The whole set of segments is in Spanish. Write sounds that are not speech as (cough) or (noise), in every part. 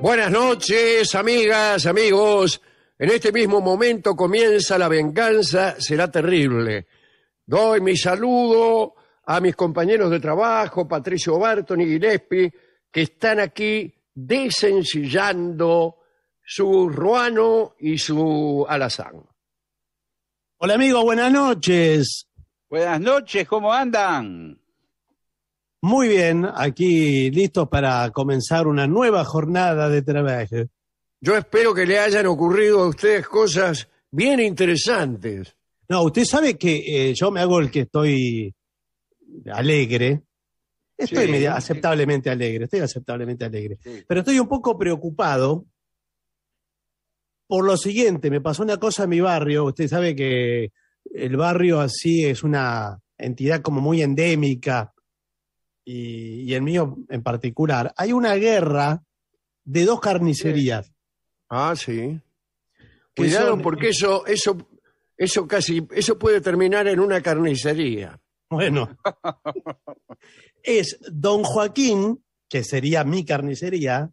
Buenas noches, amigas, amigos. En este mismo momento comienza la venganza, será terrible. Doy mi saludo a mis compañeros de trabajo, Patricio Barton y Gillespie, que están aquí desencillando su ruano y su alazán. Hola amigos, buenas noches. Buenas noches, ¿cómo andan? Muy bien, aquí listos para comenzar una nueva jornada de trabajo. Yo espero que le hayan ocurrido a ustedes cosas bien interesantes. No, usted sabe que eh, yo me hago el que estoy alegre. Estoy aceptablemente alegre, estoy aceptablemente alegre. Pero estoy un poco preocupado por lo siguiente. Me pasó una cosa en mi barrio. Usted sabe que el barrio así es una entidad como muy endémica y, el mío en particular, hay una guerra de dos carnicerías. Ah, sí. Cuidado, porque eso, eso, eso casi, eso puede terminar en una carnicería. Bueno. (laughs) es Don Joaquín, que sería mi carnicería.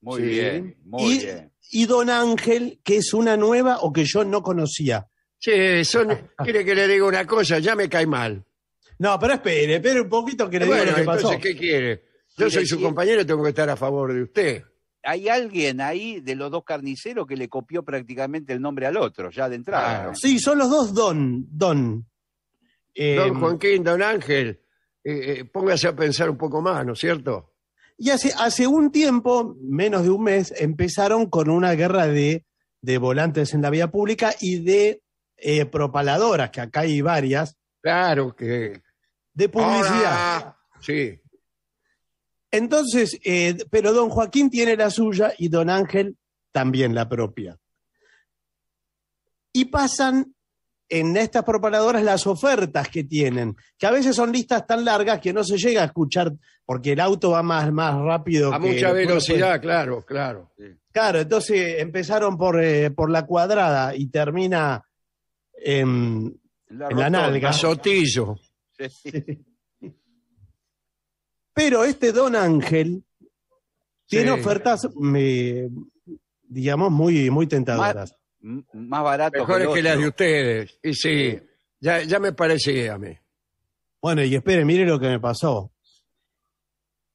Muy bien, muy y, bien. Y Don Ángel, que es una nueva o que yo no conocía. Sí, son, (laughs) quiere que le diga una cosa, ya me cae mal. No, pero espere, espere un poquito que le eh, diga bueno, lo que entonces, ¿qué quiere? Yo soy su compañero, tengo que estar a favor de usted. Hay alguien ahí de los dos carniceros que le copió prácticamente el nombre al otro, ya de entrada. ¿eh? Sí, son los dos Don, Don. Eh, don Don Ángel, eh, póngase a pensar un poco más, ¿no es cierto? Y hace, hace un tiempo, menos de un mes, empezaron con una guerra de, de volantes en la vía pública y de propaladoras, que acá hay varias. Claro, que de publicidad. Sí. Entonces, eh, pero don Joaquín tiene la suya y don Ángel también la propia. Y pasan en estas preparadoras las ofertas que tienen, que a veces son listas tan largas que no se llega a escuchar porque el auto va más, más rápido. A mucha velocidad, claro, claro. Claro, entonces empezaron eh, por, la cuadrada y termina en, la, en pero este Don Ángel tiene ofertas, digamos, muy, muy tentadoras. Más, barato Mejores que, las de ustedes. Y sí, ya, me parece a mí. Bueno, y espere, mire lo que me pasó.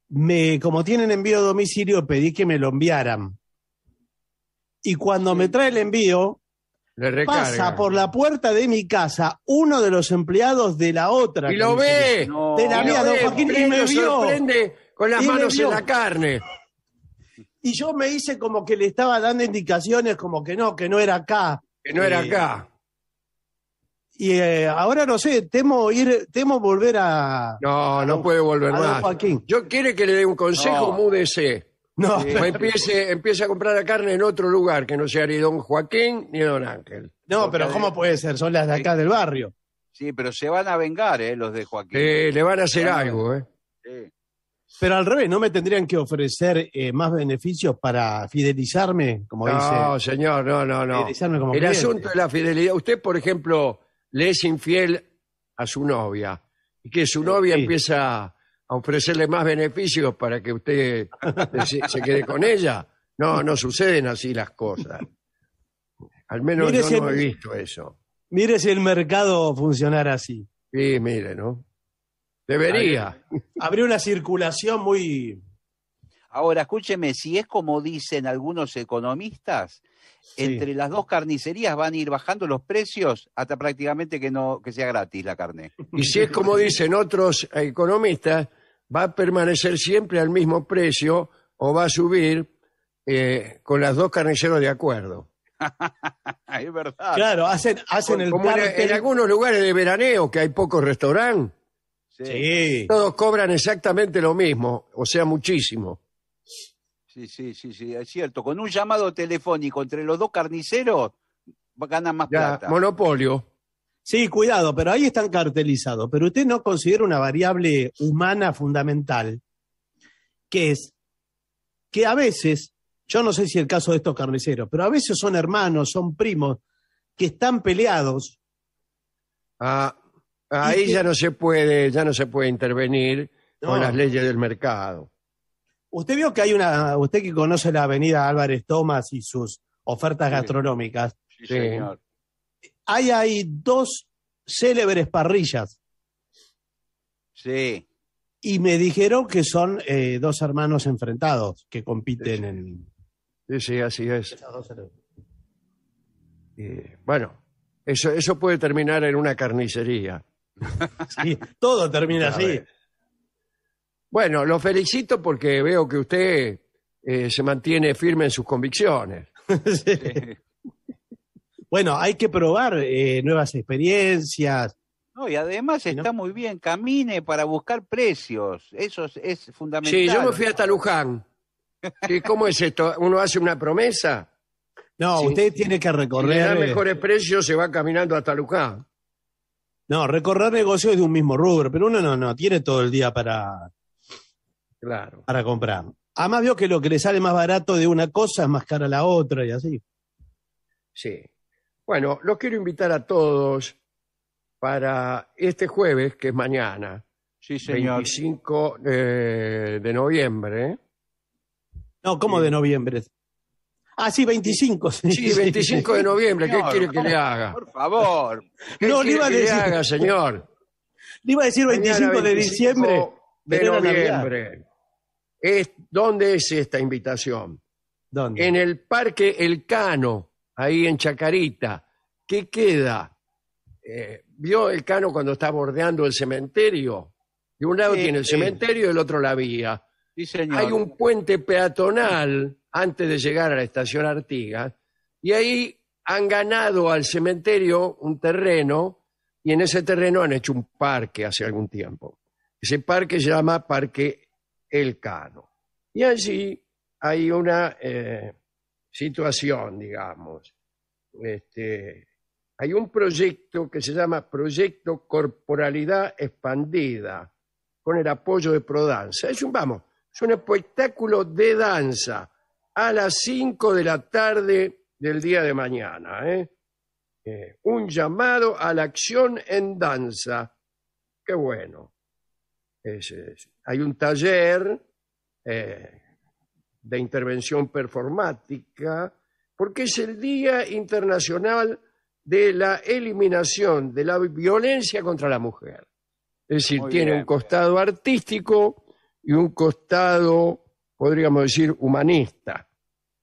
Me, como tienen envío a domicilio, pedí que me lo enviaran. Y cuando me trae el envío, Pasa por la puerta de mi casa uno de los empleados de la otra. Y lo ve. de la mía, Joaquín, y me con las manos en la carne. Y yo me hice como que le estaba dando indicaciones, como que no, que no era acá. Que no era eh, acá. Y eh, ahora no sé, temo ir, temo volver a. No, no puede volver Yo quiere que le dé un consejo, múdese. No, empiece, a comprar la carne en otro lugar que no sea ni Don Joaquín ni Don Ángel. No, pero ¿cómo puede ser? Son las de acá del barrio. Sí, pero se van a vengar, ¿eh? Los de Joaquín. le van a hacer algo, ¿eh? Sí. Pero al revés, ¿no me tendrían que ofrecer eh, más beneficios para fidelizarme, como dice? No, señor, no, no, no. El asunto de la fidelidad. Usted, por ejemplo, le es infiel a su novia y que su novia empieza a ofrecerle más beneficios para que usted se, quede con ella. No, no suceden así las cosas. Al menos yo no he visto eso. Mire si el mercado funcionara así. Sí, mire, ¿no? Debería. Habría una circulación muy... Ahora, escúcheme, si es como dicen algunos economistas, entre las dos carnicerías van a ir bajando los precios hasta prácticamente que no sea gratis la carne. Y si es como dicen otros economistas, va a permanecer siempre al mismo precio o va a subir eh, con las dos carniceros de acuerdo. (laughs) es verdad. Claro, hacen, hacen el en, algunos lugares de veraneo que hay pocos restaurantes. Sí. Todos cobran exactamente lo mismo, o sea, muchísimo. Sí, sí, sí, sí, es cierto. Con un llamado telefónico entre los dos carniceros ganan más plata. Monopolio. Sí, cuidado, pero ahí están cartelizados. Pero usted no considera una variable humana fundamental, que es que a veces, yo no sé si el caso de estos carniceros, pero a veces son hermanos, son primos, que están peleados. Ah, ahí ya no se puede, ya no se puede intervenir con las leyes del mercado. Usted vio que hay una, usted que conoce la avenida Álvarez Tomás y sus ofertas gastronómicas. señor. Hay ahí dos célebres parrillas. Sí. Y me dijeron que son eh, dos hermanos enfrentados que compiten en. Sí, sí, así es. Eh, bueno, eso, eso puede terminar en una carnicería. (laughs) sí, todo termina así. Bueno, lo felicito porque veo que usted eh, se mantiene firme en sus convicciones. (laughs) bueno, hay que probar eh, nuevas experiencias. No, y además está muy bien, camine para buscar precios, eso es, fundamental. Sí, yo me fui hasta Luján. ¿Y (laughs) cómo es esto? ¿Uno hace una promesa? No, usted tiene que recorrer. Si eh, mejores precios, se va caminando hasta Luján. No, recorrer negocios de un mismo rubro, pero uno no, no tiene todo el día para, Claro. Para comprar. Además vio que lo que le sale más barato de una cosa es más cara la otra y así. Sí. Bueno, los quiero invitar a todos para este jueves, que es mañana, Sí, señor. 25 eh, de noviembre. No, ¿cómo de noviembre? Ah, sí, 25. Sí, 25 de noviembre. ¿Qué quiere que le haga? Por favor. (laughs) no, le iba a que decir, le haga, señor? (laughs) Le iba a decir 25, de diciembre. De noviembre. Es, ¿Dónde es esta invitación? ¿Dónde? En el Parque El Cano, ahí en Chacarita. ¿Qué queda? Eh, ¿Vio el Cano cuando está bordeando el cementerio? De un lado tiene el cementerio y del otro la vía. Hay un puente peatonal antes de llegar a la estación Artigas y ahí han ganado al cementerio un terreno y en ese terreno han hecho un parque hace algún tiempo. Ese parque se llama Parque Cano Y allí hay una eh, situación, digamos. Este, hay un proyecto que se llama Proyecto Corporalidad Expandida, con el apoyo de Prodanza. Es un, vamos, es un espectáculo de danza a las 5 de la tarde del día de mañana. ¿eh? Eh, un llamado a la acción en danza. Qué bueno hay un taller eh, de intervención performática, porque es el Día Internacional de la Eliminación de la Violencia contra la Mujer. Es decir, tiene un costado artístico y un costado, podríamos decir, humanista,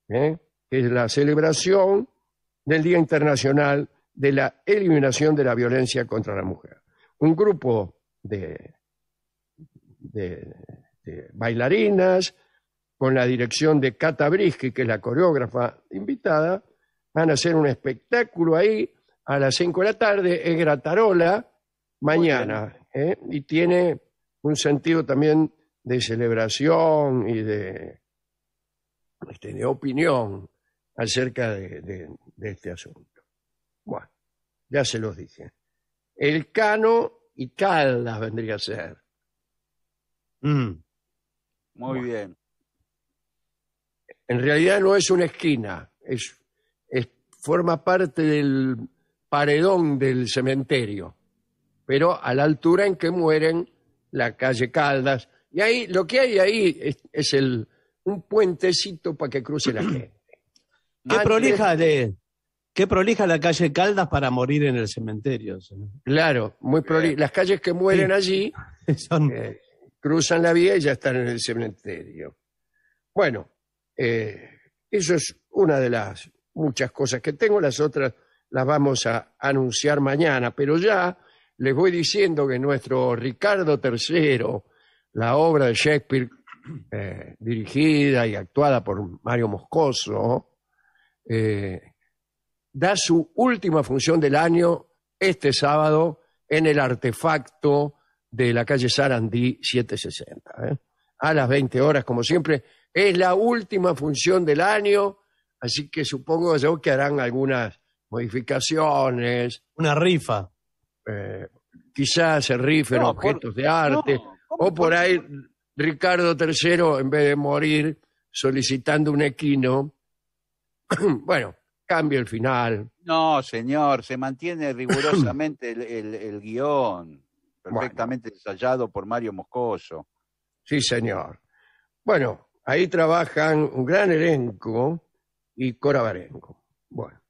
¿eh? que es la celebración del Día Internacional de la Eliminación de la Violencia contra la Mujer. Un grupo de de, bailarinas, con la dirección de Cata Brisky, que es la coreógrafa invitada, van a hacer un espectáculo ahí a las 5 de la tarde, En Gratarola, mañana, ¿eh? y tiene un sentido también de celebración y de, este, de opinión acerca de, de, este asunto. Bueno, ya se los dije. El cano y caldas vendría a ser. Mm. Muy bien. En realidad no es una esquina, es, forma parte del paredón del cementerio, pero a la altura en que mueren la calle Caldas. Y ahí lo que hay ahí es, un puentecito para que cruce la gente. (clears throat) Qué prolija de, prolija la calle Caldas para morir en el cementerio. Claro, muy eh. Las calles que mueren allí (laughs) son eh, cruzan la vía y ya están en el cementerio. Bueno, eh, eso es una de las muchas cosas que tengo, las otras las vamos a anunciar mañana, pero ya les voy diciendo que nuestro Ricardo III, la obra de Shakespeare eh, dirigida y actuada por Mario Moscoso, eh, da su última función del año este sábado en el artefacto de la calle Sarandí 760. ¿eh? A las 20 horas, como siempre, es la última función del año, así que supongo yo que harán algunas modificaciones. Una rifa. Eh, quizás se rifen objetos de arte, o por ahí Ricardo III, en vez de morir solicitando un equino, (clears throat) bueno, cambia el final. No, señor, se mantiene (clears throat) rigurosamente el, el, el guión perfectamente ensayado por Mario Moscoso. Sí, señor. Bueno, ahí trabajan un gran elenco y Cora Bueno.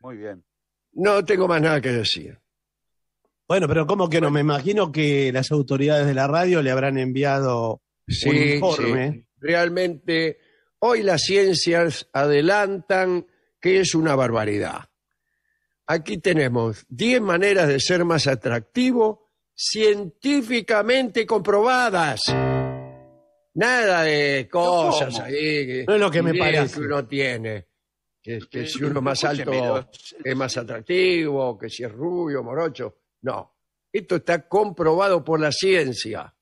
Muy bien. No tengo más nada que decir. Bueno, pero ¿cómo que no? Me imagino que las autoridades de la radio le habrán enviado sí, un informe. Realmente, hoy las ciencias adelantan que es una barbaridad. Aquí tenemos 10 maneras de ser más atractivo científicamente comprobadas. Nada de cosas ahí. Que, no es lo que me parece. Que uno tiene. Que, si uno más alto es más atractivo, que si es rubio, morocho. No. Esto está comprobado por la ciencia.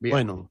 Bueno.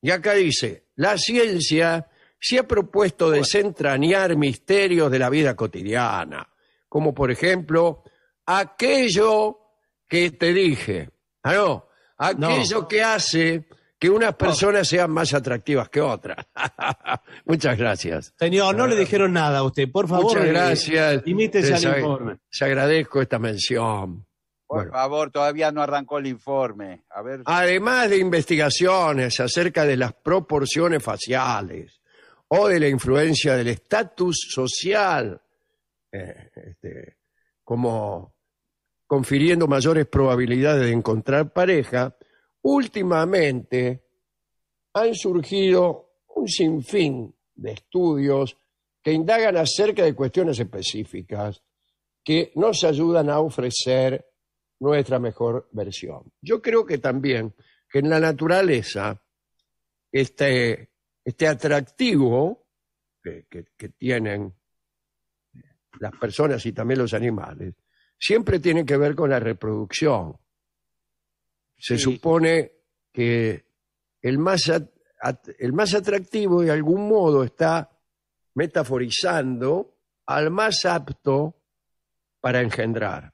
Y acá dice, la ciencia se ha propuesto desentrañar misterios de la vida cotidiana, como por ejemplo aquello que te dije. Ah, no, aquello que hace que unas personas sean más atractivas que otras. (laughs) Muchas gracias. Señor, no le dijeron nada a usted, por favor. Muchas eh, gracias. Imítese al informe. Se agradezco esta mención. Por favor, todavía no arrancó el informe. A ver. Además de investigaciones acerca de las proporciones faciales o de la influencia del estatus social, eh, este, como confiriendo mayores probabilidades de encontrar pareja, últimamente han surgido un sinfín de estudios que indagan acerca de cuestiones específicas que nos ayudan a ofrecer nuestra mejor versión. Yo creo que también que en la naturaleza este, este atractivo que tienen las personas y también los animales siempre tiene que ver con la reproducción. Se supone que el más, el más atractivo de algún modo está metaforizando al más apto para engendrar.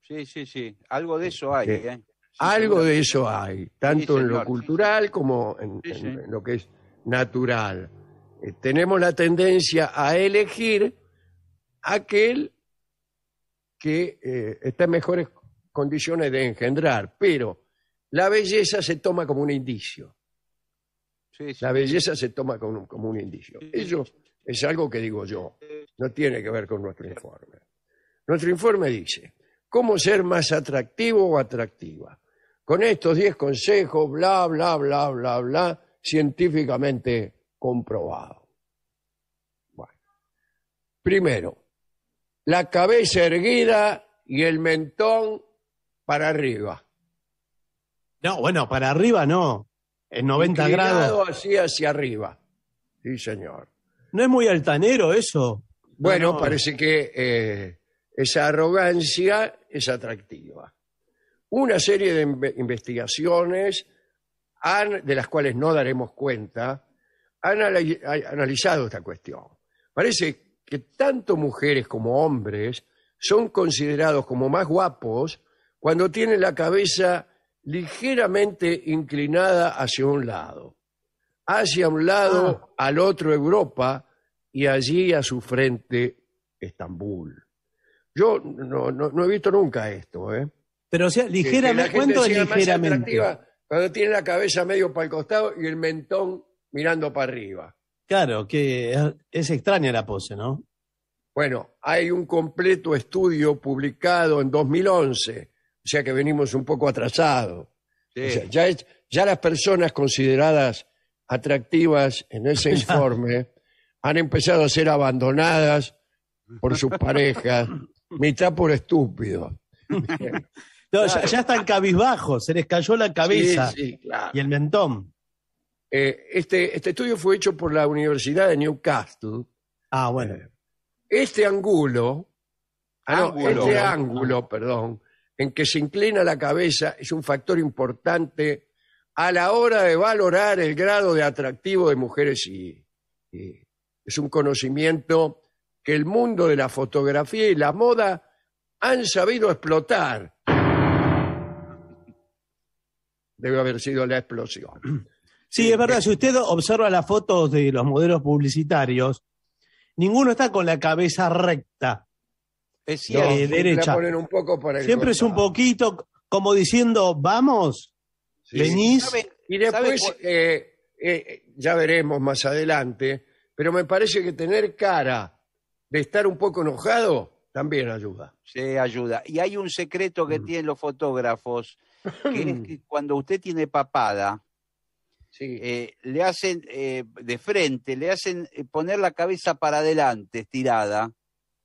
Sí, sí, sí, algo de eso hay. Eh, ¿eh? algo de eso hay, tanto en lo cultural como en, lo que es natural. Eh, tenemos la tendencia a elegir aquel que eh, está en mejores condiciones de engendrar, pero la belleza se toma como un indicio. La belleza se toma como un, como un indicio. Eso es algo que digo yo, no tiene que ver con nuestro informe. Nuestro informe dice, ¿cómo ser más atractivo o atractiva? Con estos 10 consejos, bla, bla, bla, bla, bla, científicamente comprobado. Bueno. Primero, la cabeza erguida y el mentón para arriba. No, bueno, para arriba no. En 90 grados. así hacia arriba. Sí, señor. No es muy altanero eso. Bueno, parece que eh, esa arrogancia es atractiva. Una serie de investigaciones, de las cuales no daremos cuenta, han analizado esta cuestión. Parece que tanto mujeres como hombres son considerados como más guapos cuando tienen la cabeza ligeramente inclinada hacia un lado, hacia un lado ah. al otro Europa y allí a su frente Estambul. Yo no, he visto nunca esto, ¿eh? Pero o sea, ligeramente, ¿cuánto es ligeramente? Cuando tiene la cabeza medio para el costado y el mentón mirando para arriba. Claro, que es, extraña la pose, ¿no? Bueno, hay un completo estudio publicado en 2011, o sea que venimos un poco atrasados. ya, las personas consideradas atractivas en ese (laughs) informe han empezado a ser abandonadas por sus parejas, (laughs) mitad por estúpido. no, ya, están cabizbajos, se les cayó la cabeza y el mentón. Eh, este, este, estudio fue hecho por la Universidad de Newcastle. Ah, bueno. Eh, este ángulo, ah, este ángulo, perdón, en que se inclina la cabeza es un factor importante a la hora de valorar el grado de atractivo de mujeres y es un conocimiento que el mundo de la fotografía y la moda han sabido explotar. Debe haber sido la explosión. Sí, es verdad. Si usted observa las fotos de los modelos publicitarios, ninguno está con la cabeza recta. Es cierto. Ponen un poco por Siempre es un poquito como diciendo, vamos, venís. y después, eh, eh, ya veremos más adelante, pero me parece que tener cara de estar un poco enojado también ayuda. Sí, ayuda. Y hay un secreto que mm. tienen los fotógrafos, que es (laughs) que cuando usted tiene papada, sí. Eh, le hacen eh, de frente, le hacen eh, poner la cabeza para adelante, estirada,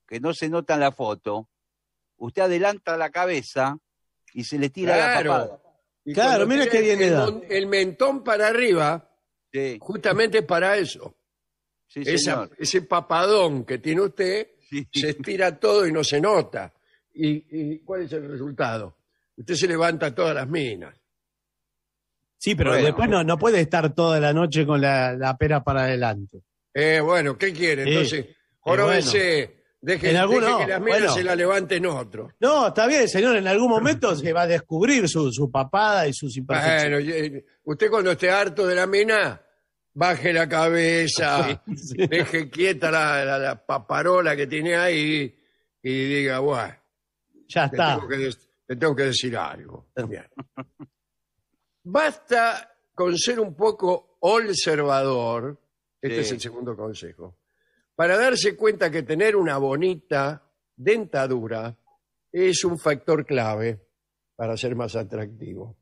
que no se nota en la foto. Usted adelanta la cabeza y se le tira la papada. claro, mira qué bien el, el mentón para arriba, justamente para eso. ese papadón que tiene usted se estira todo y no se nota. ¿Y, ¿Y cuál es el resultado? Usted se levanta todas las minas. Sí, pero después no, puede estar toda la noche con la, pera para adelante. Eh, bueno, ¿qué quiere? Entonces, jorobese. Deje, que las minas se la levante en otro. No, está bien, señor, en algún momento se va a descubrir su, papada y sus imperfecciones. Bueno, usted cuando esté harto de la mina, baje la cabeza, (laughs) deje quieta la, la, paparola que tiene ahí y diga, bueno, ya está. le tengo que, decir algo. Bien. Basta con ser un poco observador, este es el segundo consejo, para darse cuenta que tener una bonita dentadura es un factor clave para ser más atractivo.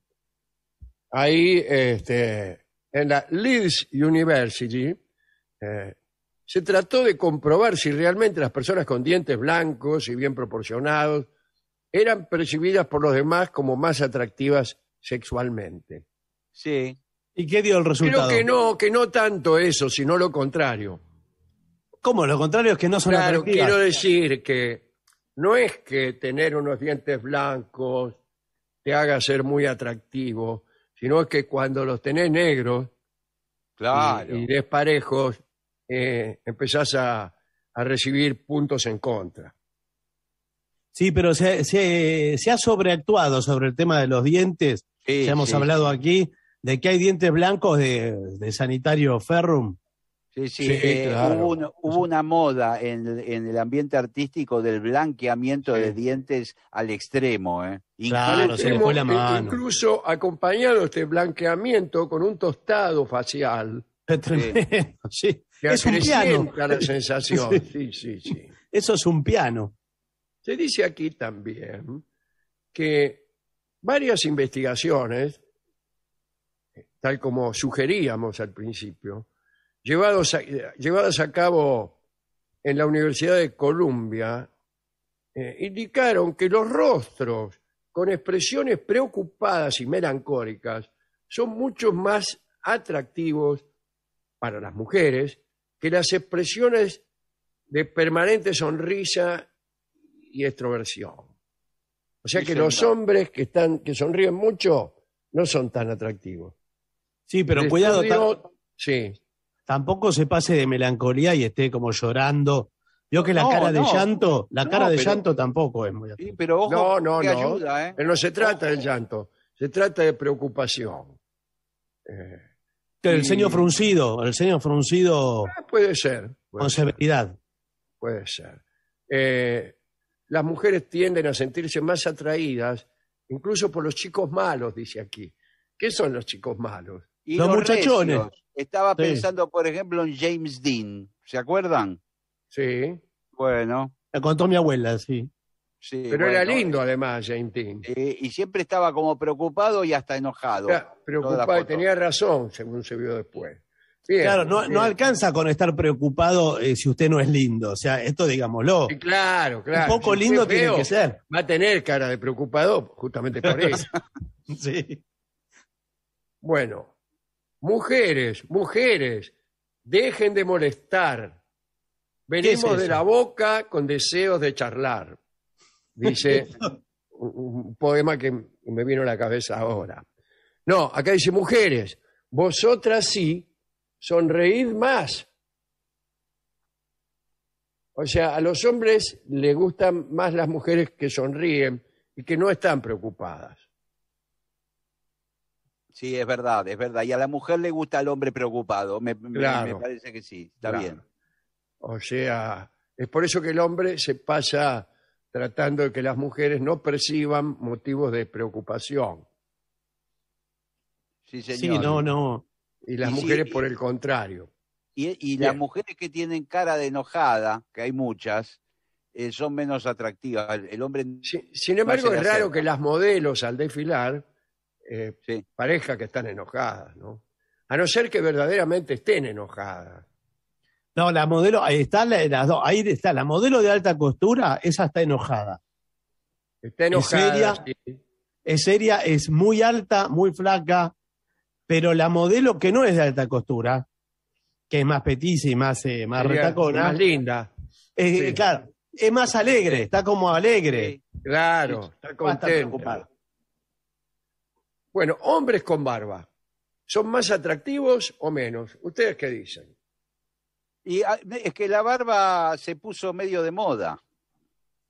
Ahí, este, en la Leeds University, eh, se trató de comprobar si realmente las personas con dientes blancos y bien proporcionados eran percibidas por los demás como más atractivas sexualmente. Sí. ¿Y qué dio el resultado? Creo que no, que no tanto eso, sino lo contrario. ¿Cómo? Lo contrario es que no son Claro, quiero decir que no es que tener unos dientes blancos te haga ser muy atractivo, sino es que cuando los tenés negros Claro. y, y desparejos, eh, empezás a recibir puntos en contra. Sí, pero se, ha sobreactuado sobre el tema de los dientes. ya hemos hablado aquí de que hay dientes blancos de, sanitario ferrum. Sí, sí, eh, hubo, una moda en, el ambiente artístico del blanqueamiento de dientes al extremo. ¿eh? Claro, se le fue la mano. Incluso acompañado este blanqueamiento con un tostado facial. (laughs) Sí. es un piano. sensación. (laughs) Sí, sí, sí. Eso es un piano. Se dice aquí también que varias investigaciones, tal como sugeríamos al principio, llevadas a cabo en la Universidad de Columbia, eh, indicaron que los rostros con expresiones preocupadas y melancólicas son mucho más atractivos para las mujeres que las expresiones de permanente sonrisa y extroversión. O sea que los hombres que están, que sonríen mucho, no son tan atractivos. Sí, pero cuidado, sí. tampoco se pase de melancolía y esté como llorando. Vio que la cara de llanto, la cara de llanto tampoco es muy Sí, pero ojo, No, no, no. ¿eh? no se trata del llanto, se trata de preocupación. El ceño eh, fruncido, el ceño fruncido eh, puede ser. con severidad. Puede ser. Eh, las mujeres tienden a sentirse más atraídas, incluso por los chicos malos, dice aquí. ¿Qué son los chicos malos? Y los, muchachones. Estaba pensando, por ejemplo, en James Dean. ¿Se acuerdan? Sí. Bueno. Me contó mi abuela, sí. sí pero era lindo, eh, además, James Dean. Eh, y siempre estaba como preocupado y hasta enojado. preocupado y tenía razón, según se vio después claro, no, alcanza con estar preocupado eh, si usted no es lindo. O sea, esto digámoslo. claro, claro. Un poco lindo tiene que ser. Va a tener cara de preocupado justamente por (laughs) eso. sí. Bueno, mujeres, mujeres, dejen de molestar. Venimos de la boca con deseos de charlar. Dice (laughs) un poema que me vino a la cabeza ahora. No, acá dice mujeres, vosotras sí sonreír más. O sea, a los hombres les gustan más las mujeres que sonríen y que no están preocupadas. Sí, es verdad, es verdad. Y a la mujer le gusta al hombre preocupado. Me, parece que sí, está bien. O sea, es por eso que el hombre se pasa tratando de que las mujeres no perciban motivos de preocupación. Sí, señor. Sí, no, no. Y las mujeres por el contrario. Y, las mujeres que tienen cara de enojada, que hay muchas, eh, son menos atractivas. El hombre. sin embargo, es raro que las modelos al desfilar eh, que están enojadas, ¿no? A no ser que verdaderamente estén enojadas. No, la modelo, ahí está la, las ahí está, la modelo de alta costura, esa está enojada. Está enojada. Es seria, es, seria, es muy alta, muy flaca, pero la modelo que no es de alta costura, que es más petiza y más, eh, más retacona. Más linda. Es, eh, Claro, es más alegre, está como alegre. claro, está contento. Bueno, hombres con barba, ¿son más atractivos o menos? ¿Ustedes qué dicen? Y ah, es que la barba se puso medio de moda.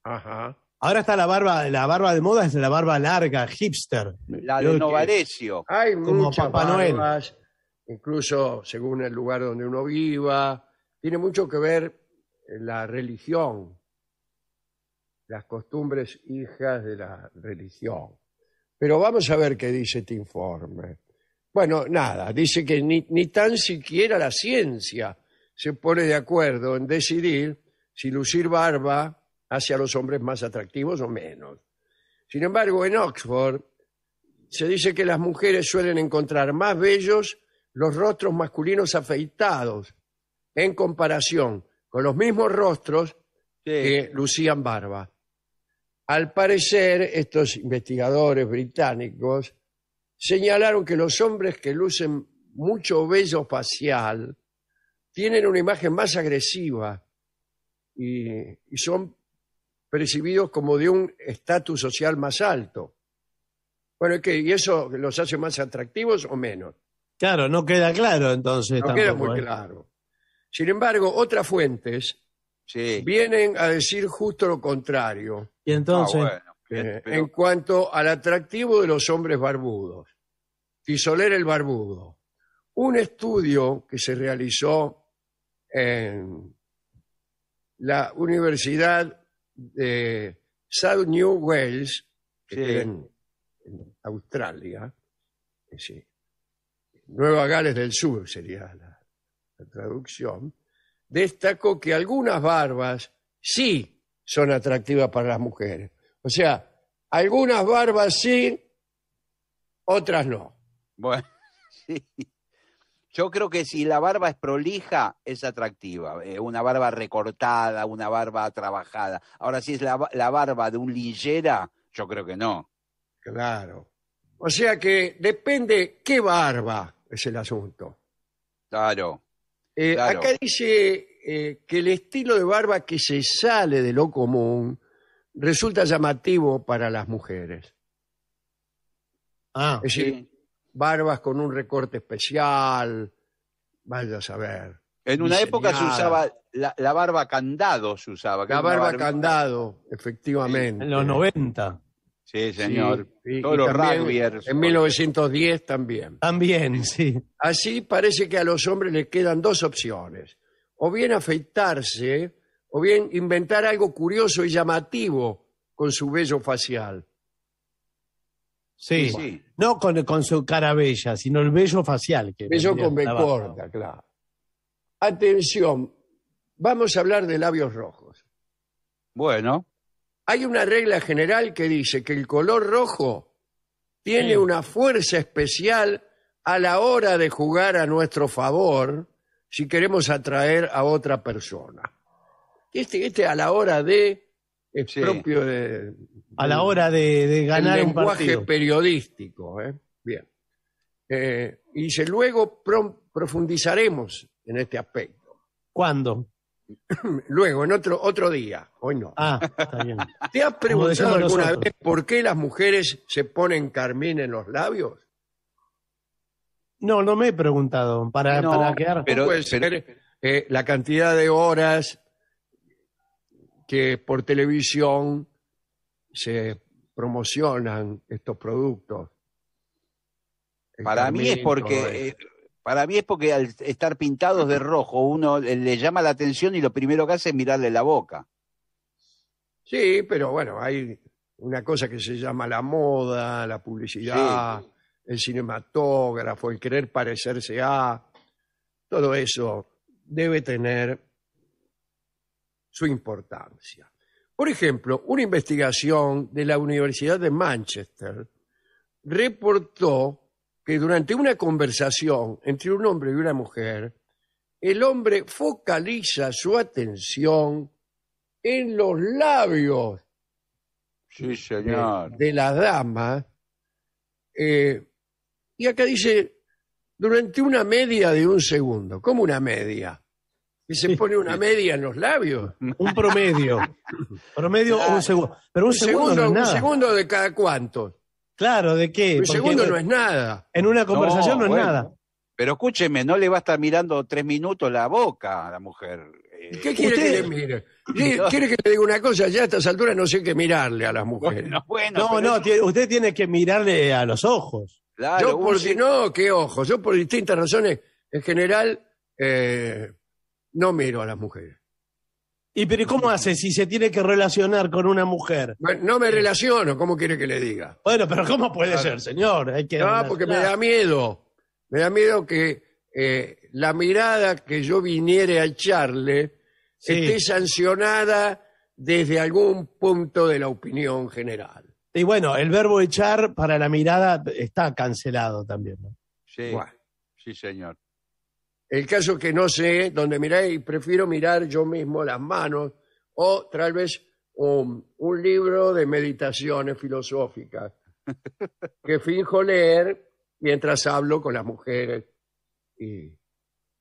Ajá. Ahora está la barba, la barba de moda es la barba larga, hipster. La de Novarecio. Hay muchas incluso según el lugar donde uno viva. Tiene mucho que ver la religión, las costumbres hijas de la religión. Pero vamos a ver qué dice este informe. Bueno, nada, dice que ni tan siquiera la ciencia se pone de acuerdo en decidir si lucir barba hacia los hombres más atractivos o menos. Sin embargo, en Oxford se dice que las mujeres suelen encontrar más bellos los rostros masculinos afeitados en comparación con los mismos rostros que lucían barba. Al parecer, estos investigadores británicos señalaron que los hombres que lucen mucho vello facial tienen una imagen más agresiva y, y son percibidos como de un estatus social más alto. Bueno, ¿y eso los hace más atractivos o menos? Claro, no queda claro entonces. No queda muy ¿eh? claro. Sin embargo, otras fuentes vienen a decir justo lo contrario. Y entonces. Ah, eh, en cuanto al atractivo de los hombres barbudos, Tisoler el barbudo, un estudio que se realizó en la Universidad de South New Wales, que en, Australia, Nueva Gales del Sur sería la, traducción, destacó que algunas barbas sí son atractivas para las mujeres. O sea, algunas barbas sí, otras no. Bueno, (laughs) sí. Yo creo que si la barba es prolija, es atractiva. Eh, una barba recortada, una barba trabajada. Ahora, si es la, barba de un lillera, yo creo que no. Claro. O sea que depende qué barba es el asunto. Claro. Eh, acá dice eh, que el estilo de barba que se sale de lo común resulta llamativo para las mujeres. Ah, es sí barbas con un recorte especial, vaya a saber. En una época se usaba la, barba candado, se usaba. La barba, candado, efectivamente. En los 90. Sí, señor. Todos En 1910 también. También, sí. Así parece que a los hombres les quedan dos opciones. O bien afeitarse, o bien inventar algo curioso y llamativo con su vello facial. Sí. sí. No con, su cara bella, sino el vello facial. Que vello con B corta, claro. Atención, vamos a hablar de labios rojos. Bueno. Hay una regla general que dice que el color rojo tiene una fuerza especial a la hora de jugar a nuestro favor si queremos atraer a otra persona. Este, este a la hora de es propio de, A la hora de, ganar el un lenguaje periodístico. ¿eh? Bien. Eh, y se, luego profundizaremos en este aspecto. ¿Cuándo? (clears throat) luego, en otro, otro día. Hoy no. Ah, está bien. ¿Te has preguntado alguna vez por qué las mujeres se ponen carmín en los labios? No, no me he preguntado. Para, para quedar. Pero, puede ser eh, la cantidad de horas que por televisión se promocionan estos productos. Para mí es porque eh, para mí es porque al estar pintados de rojo uno eh, le llama la atención y lo primero que hace es mirarle la boca. Sí, pero bueno, hay una cosa que se llama la moda, la publicidad, el cinematógrafo, el querer parecerse a todo eso debe tener su importancia. Por ejemplo, una investigación de la Universidad de Manchester reportó que durante una conversación entre un hombre y una mujer, el hombre focaliza su atención en los labios De, la dama. Eh, y acá dice, durante una media de un segundo, como una media. Y se pone una media en los labios. Un promedio. promedio o un segundo. Pero un, segundo, Un segundo de cada cuánto. Claro, ¿de qué? Un segundo no es nada. En una conversación no, es nada. Pero escúcheme, no le va a estar mirando tres minutos la boca a la mujer. Eh, ¿Qué quiere que le mire? (laughs) ¿Quiere que le diga una cosa? Ya a estas alturas no sé qué mirarle a las mujeres. (laughs) no, no, usted tiene que mirarle a los ojos. Claro, Yo por si no, ¿qué ojos? Yo por distintas razones, en general, eh, no miro a las mujeres. ¿Y pero cómo hace si se tiene que relacionar con una mujer? No me relaciono, ¿cómo quiere que le diga? Bueno, pero ¿cómo puede ser, señor? que No, porque me da miedo. Me da miedo que eh, la mirada que yo viniere a echarle esté sancionada desde algún punto de la opinión general. Y bueno, el verbo echar para la mirada está cancelado también. Sí, sí, señor. El caso que no sé dónde mirar y prefiero mirar yo mismo las manos o tal vez un, libro de meditaciones filosóficas (laughs) que finjo leer mientras hablo con las mujeres y,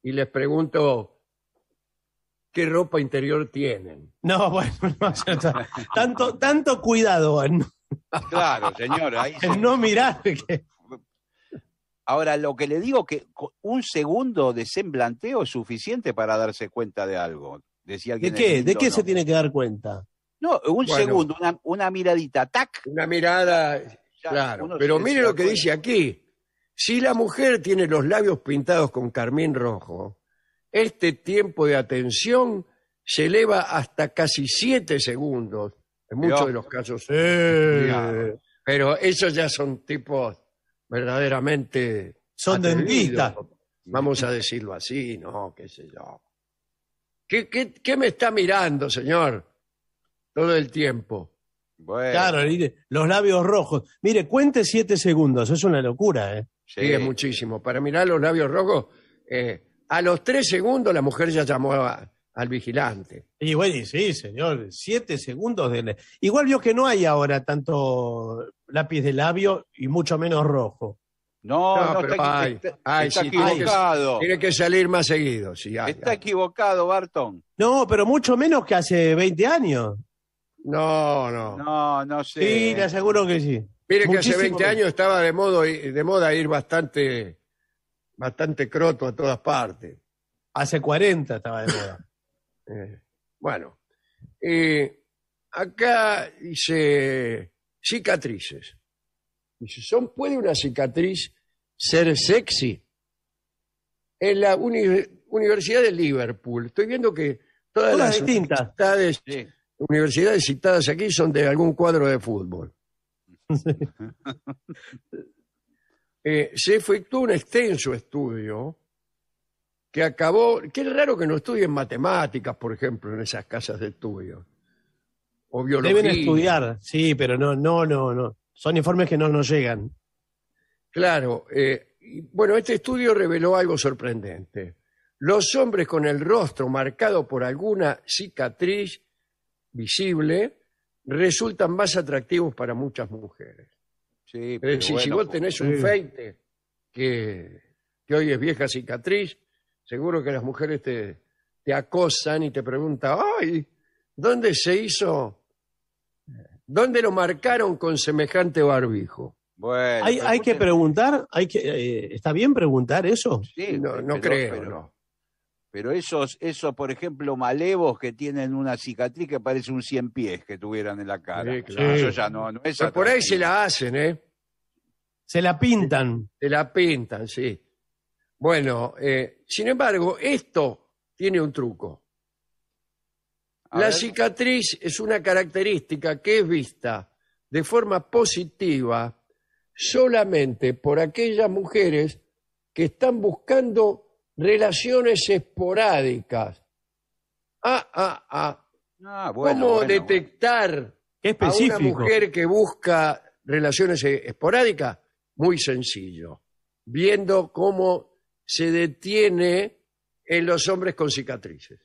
les pregunto qué ropa interior tienen. No, bueno, no, tanto, tanto cuidado Claro, señora. no mirar que Ahora, lo que le digo que un segundo de semblanteo es suficiente para darse cuenta de algo. Decía ¿De qué? ¿De qué se tiene que dar cuenta? No, un segundo, una, miradita, tac. Una mirada, claro. Pero mire lo que dice aquí. Si la mujer tiene los labios pintados con carmín rojo, este tiempo de atención se eleva hasta casi siete segundos. En muchos de los casos. Pero esos ya son tipos verdaderamente... Son dentistas. Vamos a decirlo así, no, qué sé yo. ¿Qué, me está mirando, señor? Todo el tiempo. Bueno. Claro, los labios rojos. Mire, cuente siete segundos, es una locura, ¿eh? Sí, es muchísimo. Para mirar los labios rojos, eh, a los tres segundos la mujer ya llamó a, al vigilante. Y bueno, sí, señor, siete segundos de... Igual vio que no hay ahora tanto lápiz de labio y mucho menos rojo. No, no, está, equivocado. Tiene que, salir más seguido. está equivocado, Barton. No, pero mucho menos que hace 20 años. No, no. No, no sé. Sí, le aseguro que sí. Mire que hace 20 años estaba de, modo, de moda ir bastante, bastante croto a todas partes. Hace 40 estaba de moda. Eh, bueno, eh, acá dice cicatrices. Dice, ¿son, ¿puede una cicatriz ser sexy? En la Universidad de Liverpool, estoy viendo que todas las distintas. Universidades, citadas aquí son de algún cuadro de fútbol. (laughs) Eh, se efectuó un extenso estudio que acabó. Qué raro que no estudien matemáticas, por ejemplo, en esas casas de estudio. O biología. Deben estudiar, sí, pero no, no, no, no. Son informes que no nos llegan. Claro. Eh, bueno, este estudio reveló algo sorprendente. Los hombres con el rostro marcado por alguna cicatriz visible resultan más atractivos para muchas mujeres. Sí, pero si vos tenés un feite que hoy es vieja cicatriz, Seguro que las mujeres te, te acosan y te preguntan, ¡ay! ¿Dónde se hizo? ¿Dónde lo marcaron con semejante barbijo? hay, hay que preguntar, hay que, eh, ¿está bien preguntar eso? Sí, no, creo. Pero, pero, esos, esos, por ejemplo, malevos que tienen una cicatriz que parece un cien pies que tuvieran en la cara. Eso ya no, no es Por ahí se la hacen, ¿eh? Se la pintan. Se la pintan, sí. Bueno, eh, sin embargo, esto tiene un truco. la cicatriz es una característica que es vista de forma positiva solamente por aquellas mujeres que están buscando relaciones esporádicas. Ah, ah, ah. ah ¿Cómo detectar a una mujer que busca relaciones e-, esporádicas? Muy sencillo. Viendo cómo se detiene en los hombres con cicatrices.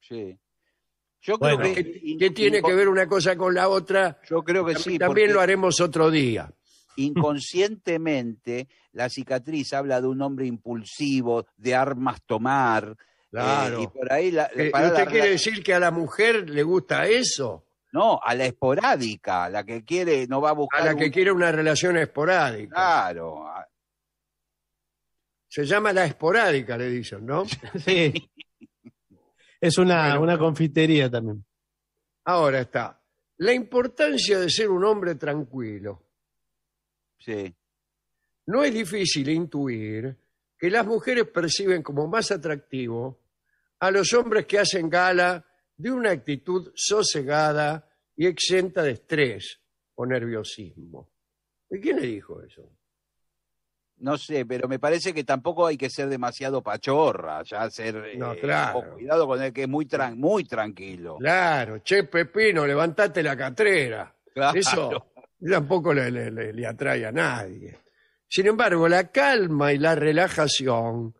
Sí. Yo creo que, tiene que ver una cosa con la otra. Yo creo que sí. También lo haremos otro día. Inconscientemente, la cicatriz habla de un hombre impulsivo, de armas tomar. Eh, claro. y por ahí eh, ¿Usted quiere decir que a la mujer le gusta eso? No, a la esporádica, la que quiere, no va a buscar. A la que quiere una relación esporádica. Claro, se llama la esporádica, le dicen, ¿no? (laughs) Sí. Es una, una confitería también. Ahora está. La importancia de ser un hombre tranquilo. Sí. No es difícil intuir que las mujeres perciben como más atractivo a los hombres que hacen gala de una actitud sosegada y exenta de estrés o nerviosismo. ¿Y quién le dijo eso? no sé, pero me parece que tampoco hay que ser demasiado pachorra, ya ser no, eh, cuidado con el que es muy tran muy tranquilo. Claro, che Pepino, levantate la catrera. Eso tampoco le, le, le, atrae a nadie. Sin embargo, la calma y la relajación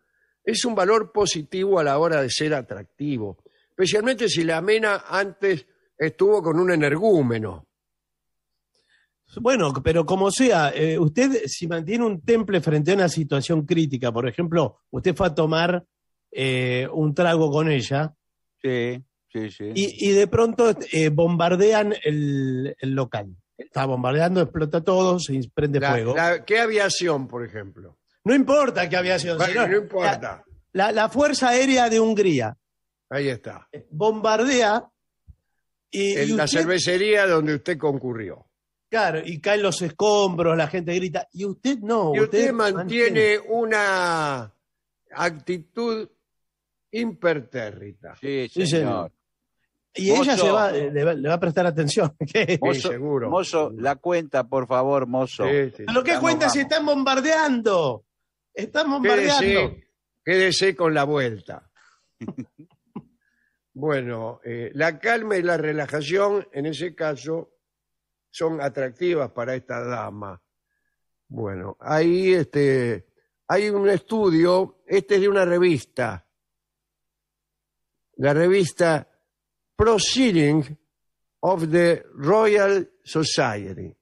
es un valor positivo a la hora de ser atractivo, especialmente si la amena antes estuvo con un energúmeno. Bueno, pero como sea, eh, usted si mantiene un temple frente a una situación crítica, por ejemplo, usted fue a tomar eh, un trago con ella. Sí, sí, sí. Y, de pronto eh, bombardean el, local. Está bombardeando, explota todo, se prende fuego. ¿Qué aviación, por ejemplo? No importa qué aviación. no importa. La, Fuerza Aérea de Hungría. Ahí está. Bombardea. Y, en la cervecería donde usted concurrió. Claro, y caen los escombros, la gente grita. Y usted no. Y usted, mantiene, una actitud impertérrita. Sí, señor. Y ella le, va, a prestar atención. (laughs) Mozo, seguro. Mozo, la cuenta, por favor, mozo. ¿A Lo que cuenta si están bombardeando. Están bombardeando. Quédese, quédese con la vuelta. (laughs) bueno, eh, la calma y la relajación, en ese caso, son atractivas para esta dama. Bueno, ahí este, hay un estudio, este es de una revista, la revista Proceeding of the Royal Society.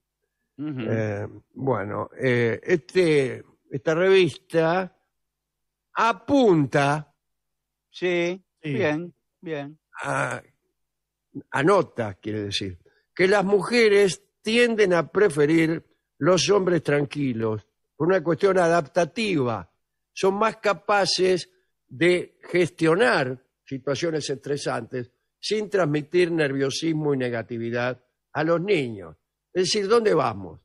Eh, bueno, eh, este, esta revista apunta. Sí, bien, bien. Anota, quiere decir que las mujeres tienden a preferir los hombres tranquilos por una cuestión adaptativa. Son más capaces de gestionar situaciones estresantes sin transmitir nerviosismo y negatividad a los niños. Es decir, ¿dónde vamos?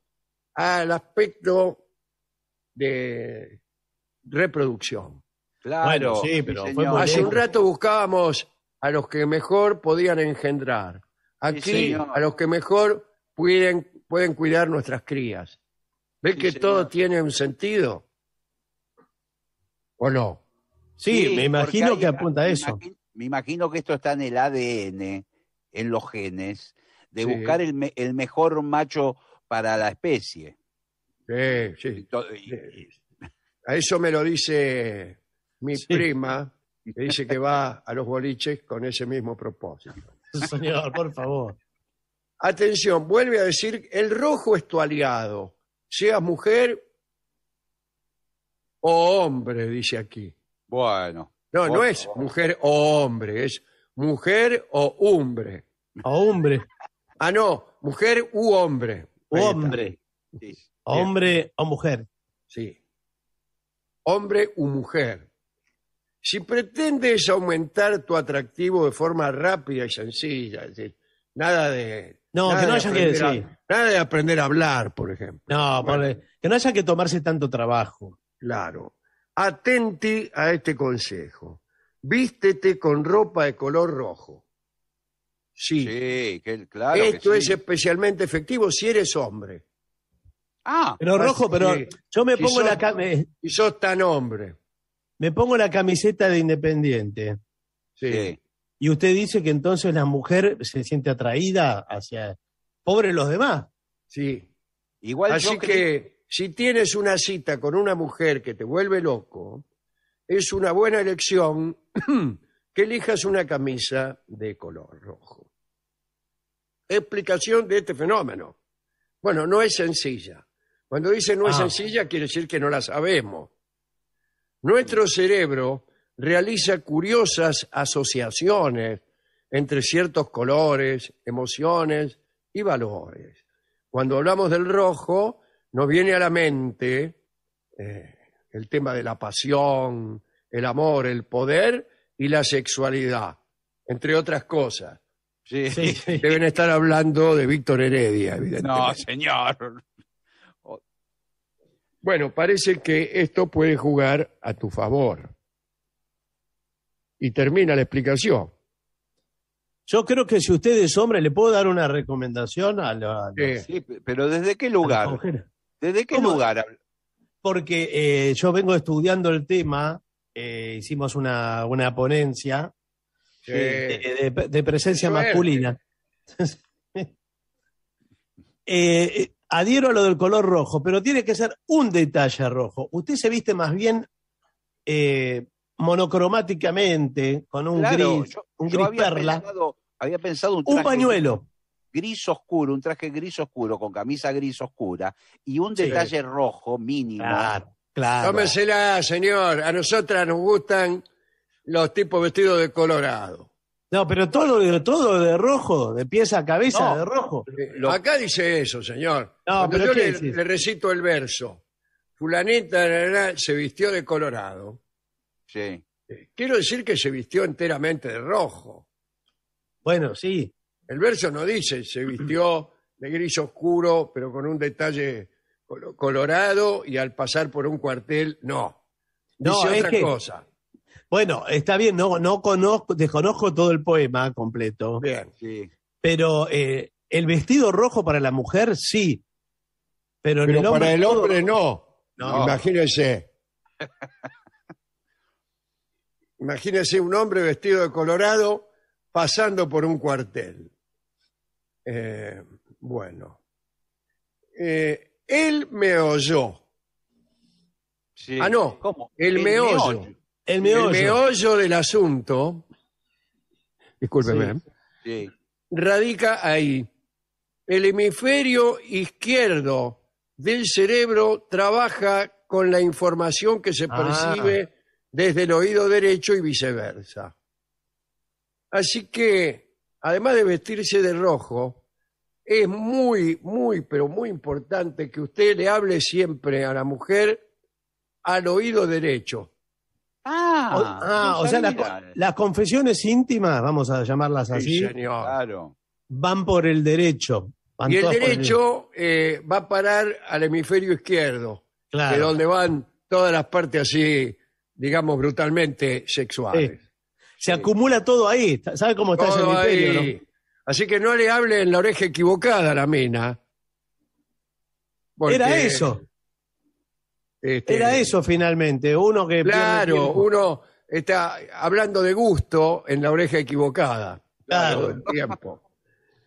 Al aspecto de reproducción. Claro, sí, pero hace un rato buscábamos a los que mejor podían engendrar. Aquí a los que mejor pueden, pueden cuidar nuestras crías. ¿Ves que todo tiene un sentido? ¿O no? Sí, me imagino que apunta a eso. me imagino que esto está en el ADN, en los genes, de buscar el, mejor macho para la especie. Sí, sí. A eso me lo dice mi prima, que dice que (laughs) va a los boliches con ese mismo propósito señor, por favor. Atención, vuelve a decir, el rojo es tu aliado, seas mujer o hombre, dice aquí. Bueno. No, no es mujer o hombre, es mujer o hombre. O hombre. Ah, no, mujer u hombre. hombre. Sí. Hombre o mujer. Sí. Hombre u mujer. Si pretendes aumentar tu atractivo de forma rápida y sencilla, nada de... No, que no que decir. Nada de aprender a hablar, por ejemplo. No, que no haya que tomarse tanto trabajo. Claro. Atenti a este consejo. Vístete con ropa de color rojo. Sí. sí claro Esto es especialmente efectivo si eres hombre. Ah. Pero rojo, pero yo me pongo la la... Y sos tan hombre me pongo la camiseta de Independiente. Sí. Y usted dice que entonces la mujer se siente atraída hacia... Pobre los demás. Sí. Igual Así que si tienes una cita con una mujer que te vuelve loco, es una buena elección (clears throat) que elijas una camisa de color rojo. Explicación de este fenómeno. Bueno, no es sencilla. Cuando dice no es ah. sencilla, quiere decir que no la sabemos. Nuestro cerebro realiza curiosas asociaciones entre ciertos colores, emociones y valores. Cuando hablamos del rojo, nos viene a la mente eh, el tema de la pasión, el amor, el poder y la sexualidad, entre otras cosas. Sí. Deben estar hablando de Víctor Heredia, evidentemente. No, señor. Bueno, parece que esto puede jugar a tu favor. Y termina la explicación. Yo creo que si usted es hombre, le puedo dar una recomendación a la. sí, pero ¿desde qué lugar? ¿Desde qué lugar? Porque eh, yo vengo estudiando el tema, eh, hicimos una, ponencia de, presencia masculina. (laughs) Eh, adhiero a lo del color rojo, pero tiene que ser un detalle rojo. Usted se viste más bien eh, monocromáticamente, con un gris, yo, había perla. Pensado, había pensado un, pañuelo gris oscuro, un traje gris oscuro con camisa gris oscura y un detalle rojo mínimo. Claro, claro. señor. A nosotras nos gustan los tipos vestidos de colorado. No, pero todo, todo de rojo, de pieza a cabeza, de rojo. Eh, Acá dice eso, señor. Cuando yo le, recito el verso. Fulanita la, se vistió de colorado. Sí. Quiero decir que se vistió enteramente de rojo. Bueno, sí. El verso no dice, se vistió de gris oscuro, pero con un detalle colorado y al pasar por un cuartel, no. Dice no, otra cosa bueno, está bien, no, conozco, desconozco todo el poema completo. Bien, sí. Pero eh, el vestido rojo para la mujer, sí. Pero, el hombre, para el hombre no. no. Imagínese (laughs) Imagínense un hombre vestido de colorado pasando por un cuartel. Eh, bueno. Eh, él me oyó. Ah, no. ¿Cómo? El, meollo. El meollo. del asunto. Discúlpeme. ¿eh? Radica ahí. El hemisferio izquierdo del cerebro trabaja con la información que se ah. percibe desde el oído derecho y viceversa. Así que, además de vestirse de rojo, es muy, muy, pero muy importante que usted le hable siempre a la mujer al oído derecho. Ah, o ah, sea, las confesiones íntimas, vamos a llamarlas así, van por el derecho. y el derecho eh, va a parar al hemisferio izquierdo, de donde van todas las partes así, digamos, brutalmente sexuales. Se acumula todo ahí, ¿sabe cómo está ese hemisferio? Así que no le hable en la oreja equivocada a la mina. Era eso. Este, Era eso finalmente, uno que... Claro, uno está hablando de gusto en la oreja equivocada. Claro. tiempo.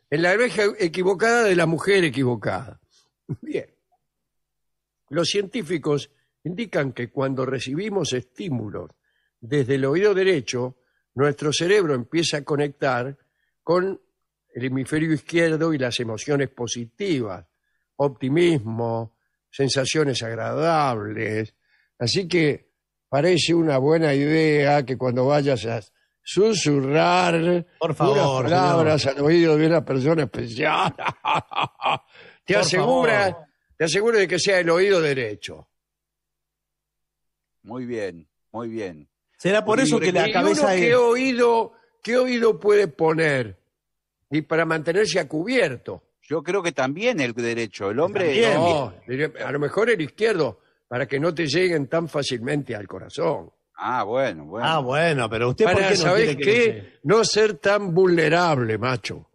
En la oreja equivocada de la mujer equivocada. Bien. Los científicos indican que cuando recibimos estímulos desde el oído derecho, nuestro cerebro empieza a conectar con el hemisferio izquierdo y las emociones positivas, optimismo, sensaciones agradables. Así que parece una buena idea que cuando vayas a susurrar Por favor, palabras al oído de una persona especial, (laughs) te, aseguro te aseguro de que sea el oído derecho. Muy bien, muy bien. ¿Será por eso que la cabeza ¿Qué oído, qué oído puede poner? Y para mantenerse a cubierto. Yo creo que también el derecho, el hombre... no, a lo mejor el izquierdo, para que no te lleguen tan fácilmente al corazón. Ah, bueno, bueno. Ah, bueno, pero usted para, qué no que No ser tan vulnerable, macho.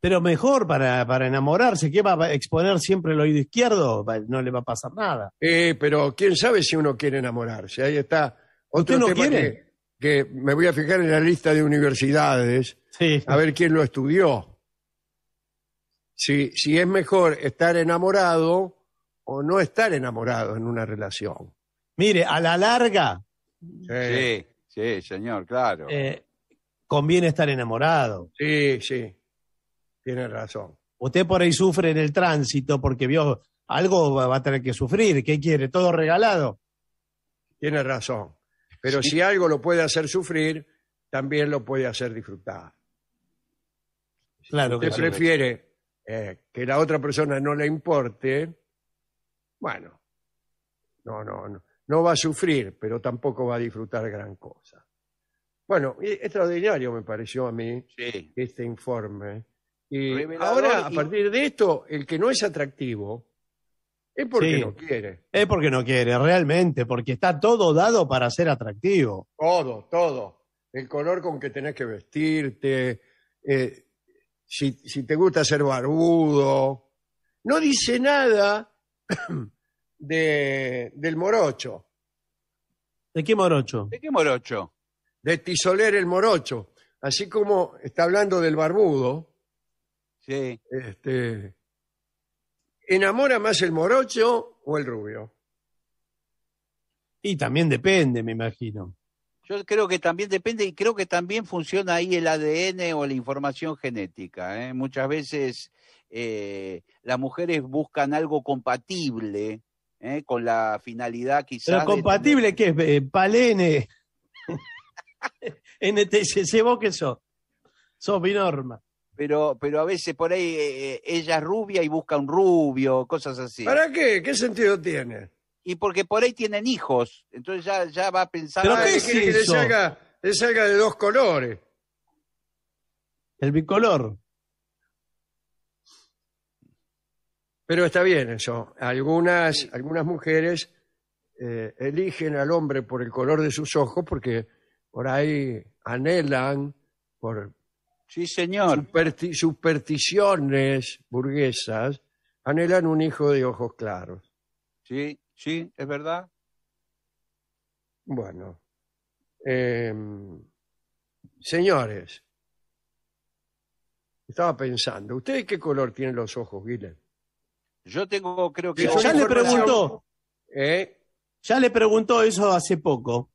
Pero mejor para, para enamorarse, Que va a exponer siempre el oído izquierdo? No le va a pasar nada. Eh, pero quién sabe si uno quiere enamorarse. Ahí está otro no quiere? Que, me voy a fijar en la lista de universidades, a ver quién lo estudió si, si es mejor estar enamorado o no estar enamorado en una relación. Mire, a la larga. Sí, sí, señor, claro. Eh, conviene estar enamorado. Sí, sí, tiene razón. Usted por ahí sufre en el tránsito porque vio algo va a tener que sufrir. ¿Qué quiere? ¿Todo regalado? Tiene razón. Pero si algo lo puede hacer sufrir, también lo puede hacer disfrutar. Claro, que usted prefiere eh, que la otra persona no le importe, bueno, no, no, no, va a sufrir, pero tampoco va a disfrutar gran cosa. Bueno, extraordinario me pareció a mí este informe. Y ahora, a partir de esto, el que no es atractivo es porque no quiere. Es porque no quiere, realmente, porque está todo dado para ser atractivo. Todo, todo. El color con que tenés que vestirte, eh, si, te gusta ser barbudo. No dice nada (clears throat) de, del morocho. ¿De qué morocho? ¿De qué morocho? De Tisoler el morocho. Así como está hablando del barbudo. Sí. Este, ¿Enamora más el morocho o el rubio? Y también depende, me imagino. Yo creo que también depende y creo que también funciona ahí el ADN o la información genética. ¿eh? Muchas veces eh, las mujeres buscan algo compatible ¿eh? con la finalidad quizás. La compatible qué es palene. (laughs) NTCC, vos que sos. Sos binorma. Pero, pero a veces por ahí ella es rubia y busca un rubio, cosas así. ¿Para qué? ¿Qué sentido tiene? y porque por ahí tienen hijos, entonces ya, va a pensar... ¿Pero es que, le, salga, de dos colores? El bicolor. Pero está bien eso. Algunas, algunas mujeres eh, eligen al hombre por el color de sus ojos porque por ahí anhelan por sí, señor. supersticiones burguesas, anhelan un hijo de ojos claros. Sí. ¿Sí? ¿Es verdad? Bueno. Em, señores, estaba pensando, ¿ustedes qué color tienen los ojos, Guilherme? Yo tengo, creo que... Ya le preguntó. ¿Eh? Ya le preguntó eso hace poco.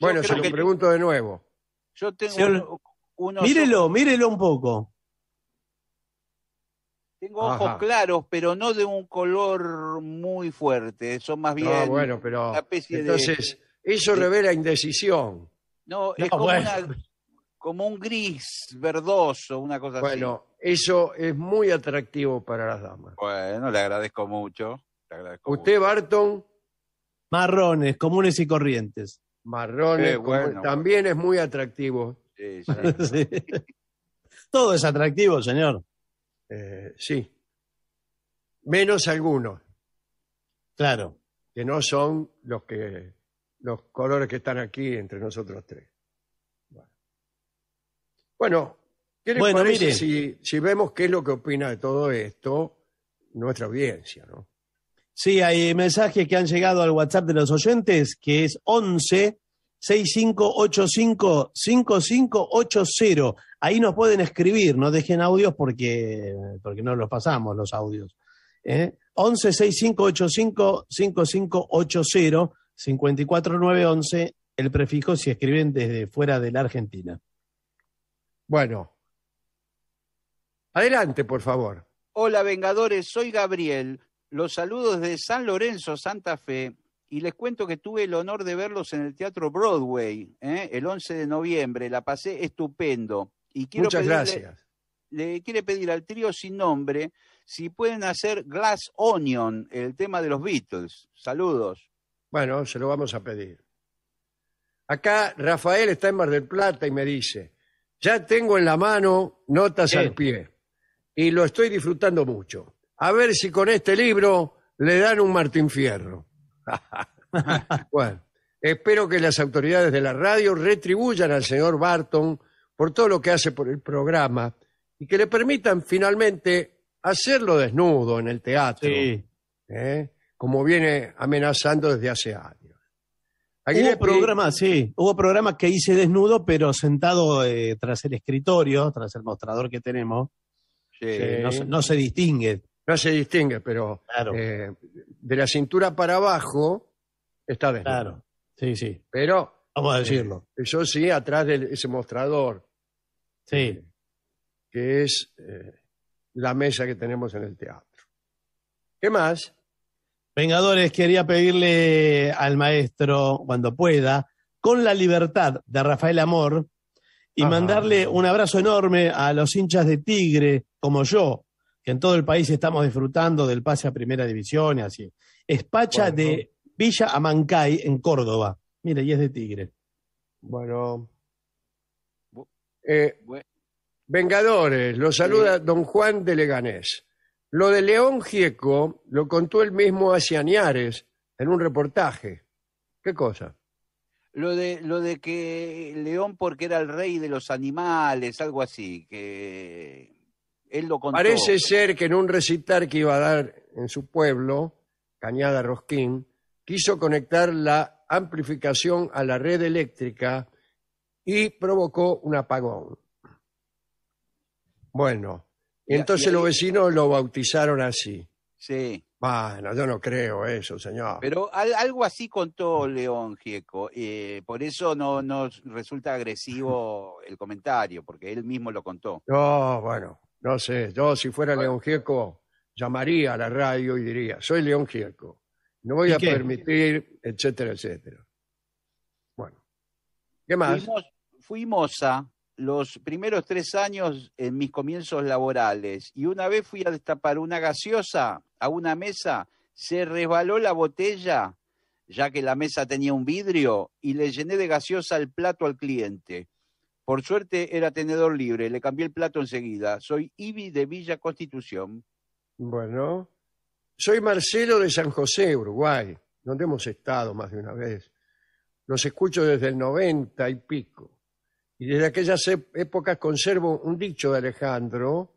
Bueno, se lo pregunto de nuevo. Yo tengo Mírelo, mírelo un poco. Tengo ojos claros, pero no de un color muy fuerte. Son más bien bueno, pero, una especie entonces, eso revela indecisión. No, es como, un gris verdoso, una cosa así. Bueno, eso es muy atractivo para las damas. Bueno, le agradezco mucho. Usted, Barton. Marrones, comunes y corrientes. Marrones, bueno, también es muy atractivo. (laughs) Todo es atractivo, señor. Eh, sí. Menos algunos, Claro. que no son los que los colores que están aquí entre nosotros tres. Bueno, si, vemos qué es lo que opina de todo esto nuestra audiencia, no? Sí, hay mensajes que han llegado al WhatsApp de los oyentes, que es 11 6585-5580. Ahí nos pueden escribir, no dejen audios porque, porque no los pasamos los audios. ¿eh? 5580 54911, el prefijo si escriben desde fuera de la Argentina. Bueno. Adelante, por favor. Hola, Vengadores, soy Gabriel. Los saludos de San Lorenzo, Santa Fe y les cuento que tuve el honor de verlos en el Teatro Broadway ¿eh? el 11 de noviembre, la pasé estupendo. Y quiero Muchas gracias. Le quiere pedir al trío sin nombre si pueden hacer Glass Onion, el tema de los Beatles. Saludos. Bueno, se lo vamos a pedir. Acá Rafael está en Mar del Plata y me dice, ya tengo en la mano notas al pie y lo estoy disfrutando mucho. A ver si con este libro le dan un Martín Fierro. (laughs) bueno, espero que las autoridades de la radio retribuyan al señor Barton por todo lo que hace por el programa y que le permitan finalmente hacerlo desnudo en el teatro, ¿eh? como viene amenazando desde hace años. hubo eh, programas, sí, hubo que hice desnudo, pero sentado eh, tras el escritorio, tras el mostrador que tenemos, no, se distingue. No se distingue, pero de la cintura para abajo está desnudo. Claro, sí, sí. Pero, vamos a eh, decirlo. yo sí, atrás de ese mostrador. Sí. Eh, que es eh, la mesa que tenemos en el teatro. ¿Qué más? Vengadores, quería pedirle al maestro, cuando pueda, con la libertad de Rafael Amor, y mandarle un abrazo enorme a los hinchas de Tigre, como yo, que en todo el país estamos disfrutando del pase a primera división y así. Espacha de Villa Amancay, en Córdoba. Mire, y es de Tigre. Bueno. Eh, Vengadores, lo saluda don Juan de Leganés. Lo de León Gieco lo contó el mismo hacia en un reportaje. ¿Qué cosa? Lo de, lo de que León porque era el rey de los animales, algo así, que Parece ser que en un recital que iba a dar en su pueblo, Cañada Rosquín, quiso conectar la amplificación a la red eléctrica y provocó un apagón. Bueno, entonces los vecinos lo bautizaron así. Sí. Bueno, yo no creo eso, señor. Pero algo así contó León Gieco. Eh, por eso no nos resulta agresivo el comentario, porque él mismo lo contó. No, bueno, no sé, yo si fuera León Gieco llamaría a la radio y diría, soy León Gieco, no voy a permitir, etcétera, etcétera. Bueno, ¿qué más? Fuimos, a los primeros tres años en mis comienzos laborales y una vez fui a destapar una gaseosa a una mesa, se resbaló la botella, ya que la mesa tenía un vidrio, y le llené de gaseosa el plato al cliente. Por suerte era tenedor libre, le cambié el plato enseguida. Soy Ibi de Villa Constitución. Bueno, soy Marcelo de San José, Uruguay, donde hemos estado más de una vez. Los escucho desde el 90 y pico. Y desde aquellas épocas conservo un dicho de Alejandro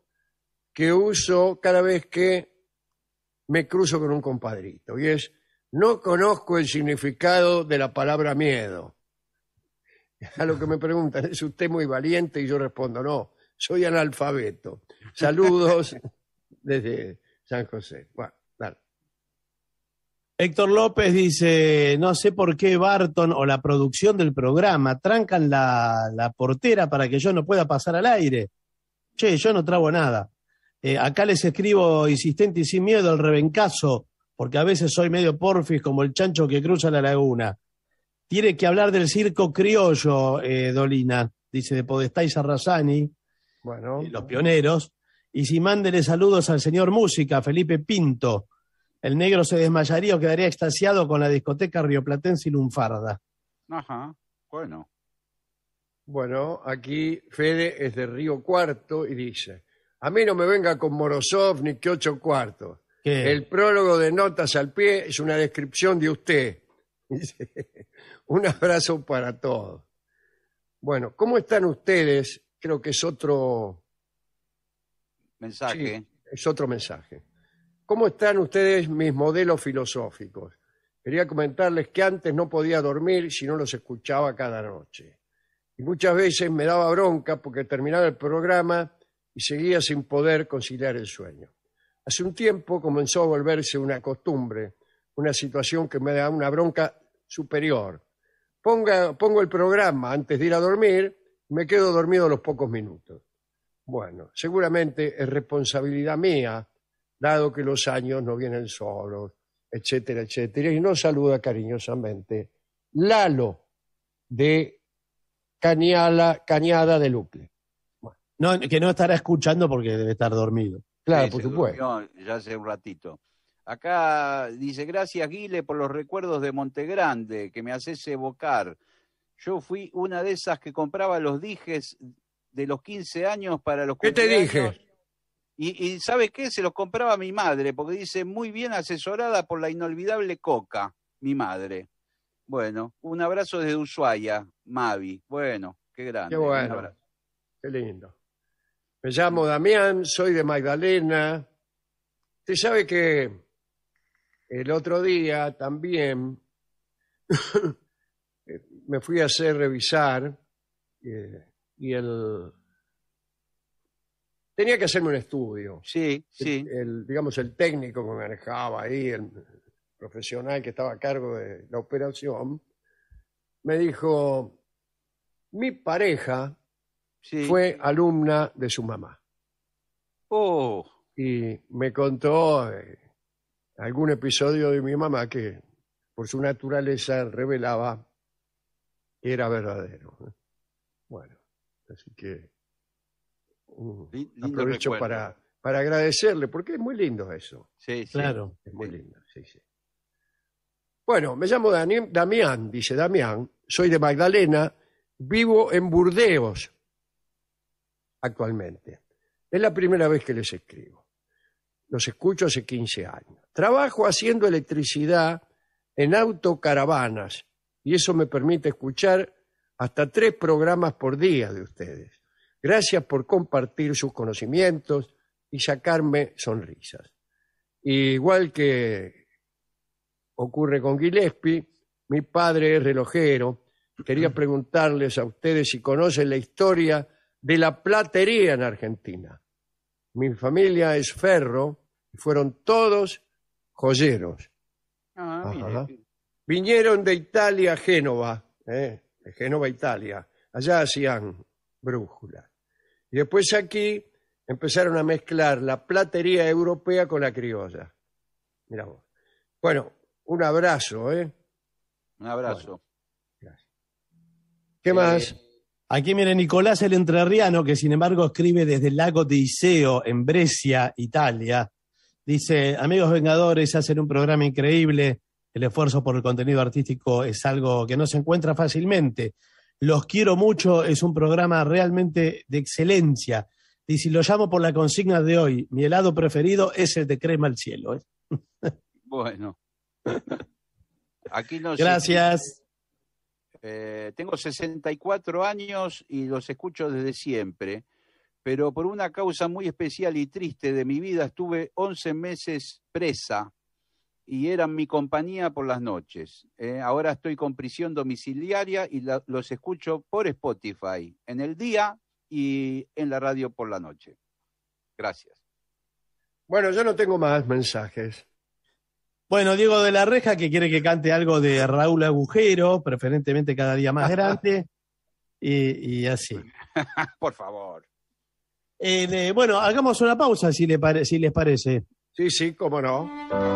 que uso cada vez que me cruzo con un compadrito. Y es, no conozco el significado de la palabra miedo, (laughs) a lo que me preguntan, ¿es usted muy valiente? Y yo respondo, no, soy analfabeto. Saludos (laughs) desde San José. Bueno, Héctor López dice, no sé por qué Barton o la producción del programa trancan la, portera para que yo no pueda pasar al aire. Che, yo no trago nada. Eh, acá les escribo insistente y sin miedo al rebencazo, porque a veces soy medio porfis como el chancho que cruza la laguna. Tiene que hablar del circo criollo, eh, Dolina, dice de Podestá y Sarrazani, bueno. Eh, los pioneros. Y si mándele saludos al señor Música, Felipe Pinto. El negro se desmayaría o quedaría extasiado con la discoteca rioplatense y lunfarda. Ajá, bueno. Bueno, aquí Fede es de Río Cuarto y dice, a mí no me venga con Morozov ni que ocho cuartos. El prólogo de Notas al Pie es una descripción de usted (laughs) Un abrazo para todos. Bueno, ¿cómo están ustedes? Creo que es otro mensaje. es otro mensaje. ¿Cómo están ustedes mis modelos filosóficos? Quería comentarles que antes no podía dormir si no los escuchaba cada noche. Y muchas veces me daba bronca porque terminaba el programa y seguía sin poder conciliar el sueño. Hace un tiempo comenzó a volverse una costumbre una situación que me da una bronca superior. Ponga, pongo el programa antes de ir a dormir, me quedo dormido los pocos minutos. Bueno, seguramente es responsabilidad mía, dado que los años no vienen solos, etcétera, etcétera. Y nos saluda cariñosamente Lalo de Cañada de Lucle. que no estará escuchando porque debe estar dormido. Claro, por supuesto. ya hace un ratito. Acá dice, gracias Guile por los recuerdos de Montegrande que me haces evocar. Yo fui una de esas que compraba los dijes de los 15 años para los... ¿Qué te dije? Y, ¿sabes ¿sabe qué? Se los compraba mi madre, porque dice, muy bien asesorada por la inolvidable Coca, mi madre. Bueno, un abrazo desde Ushuaia, Mavi. Bueno, qué grande. Qué bueno. Qué lindo. Me llamo Damián, soy de Magdalena. Usted sabe que el otro día también (coughs) eh, me fui a hacer revisar eh, y el tenía que hacerme un estudio. Sí, sí. El, digamos, el técnico que me manejaba ahí, el profesional que estaba a cargo de la operación, me dijo, mi pareja fue alumna de su mamá. Oh. Y me contó eh, algún episodio de mi mamá que por su naturaleza revelaba que era verdadero. Bueno, así que uh, aprovecho para, para agradecerle, porque es muy lindo eso. Sí, sí. claro. Es muy lindo, sí, sí. Bueno, me llamo Damián, dice Damián, soy de Magdalena, vivo en Burdeos actualmente. Es la primera vez que les escribo. Los escucho hace 15 años. Trabajo haciendo electricidad en autocaravanas y eso me permite escuchar hasta tres programas por día de ustedes. Gracias por compartir sus conocimientos y sacarme sonrisas. igual que ocurre con Gillespie, mi padre es relojero. Quería preguntarles a ustedes si conocen la historia de la platería en Argentina. Mi familia es ferro fueron todos joyeros. Ah, Vinieron de Italia a Génova, eh, Génova Italia. Allá hacían brújula. Y después aquí empezaron a mezclar la platería europea con la criolla. Mirá vos. Bueno, un abrazo, ¿eh? Un abrazo. ¿Qué más? Aquí mire Nicolás el Entrerriano, que sin embargo escribe desde el lago de Iseo, en Brescia, Italia. Dice, amigos Vengadores, hacen un programa increíble. El esfuerzo por el contenido artístico es algo que no se encuentra fácilmente. Los quiero mucho, es un programa realmente de excelencia. Y si lo llamo por la consigna de hoy, mi helado preferido es el de crema al cielo. ¿eh? (laughs) Bueno. Aquí nos Gracias. eh, tengo 64 años y los escucho desde siempre pero por una causa muy especial y triste de mi vida estuve 11 meses presa y eran mi compañía por las noches. Eh, ahora estoy con prisión domiciliaria y los escucho por Spotify en el día y en la radio por la noche. Gracias. Bueno, yo no tengo más mensajes. Bueno, Diego de la Reja, que quiere que cante algo de Raúl Agujero, preferentemente cada día más (laughs) grande, y así. por favor. Eh, bueno, hagamos una pausa si, le si les parece. Sí, sí, cómo no.